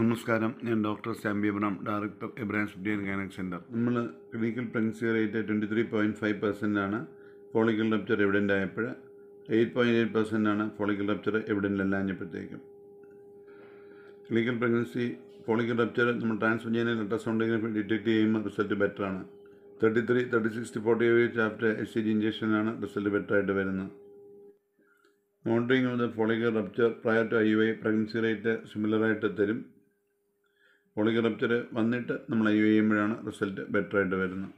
നമസ്കാരം ഞാൻ doctor Sampy Abraham director Abraham Sudiyan gynaec centre നമ്മൾ clinical pregnancy rate twenty three point five percent ആണ് ഫോളിക്കൽ റപ്ചർ എവിഡൻ്റ് ആയപ്പോൾ എയ്റ്റ് പോയിൻറ്റ് എയ്റ്റ് പെർസെൻ്റ് ആണ് follicle rupture evident അല്ല അല്ലാഞ്ഞപ്പോഴത്തേക്കും ക്ലിനിക്കൽ പ്രഗ്നൻസി ഫോളിക്കൽ റപ്ചർ നമ്മൾ ട്രാൻസ്ജനിയൽ അൾട്രാസൗണ്ടിങ്ങനെ ഡിറ്റക്ട് ചെയ്യുമ്പോൾ റിസൾട്ട് ബെറ്റർ ആണ് thirty three thirty six to forty eight after S C G ഇഞ്ചക്ഷനാണ് റിസൾട്ട് ബെറ്റർ ആയിട്ട് വരുന്നത് monitoring of the follicle rupture prior to I U I pregnancy rate സിമിലറായിട്ട് തരും പോളികറപ്റ്റർ വന്നിട്ട് നമ്മൾ ഐ ചെയ്യുമ്പോഴാണ് റിസൾട്ട് ബെറ്ററായിട്ട് വരുന്നത്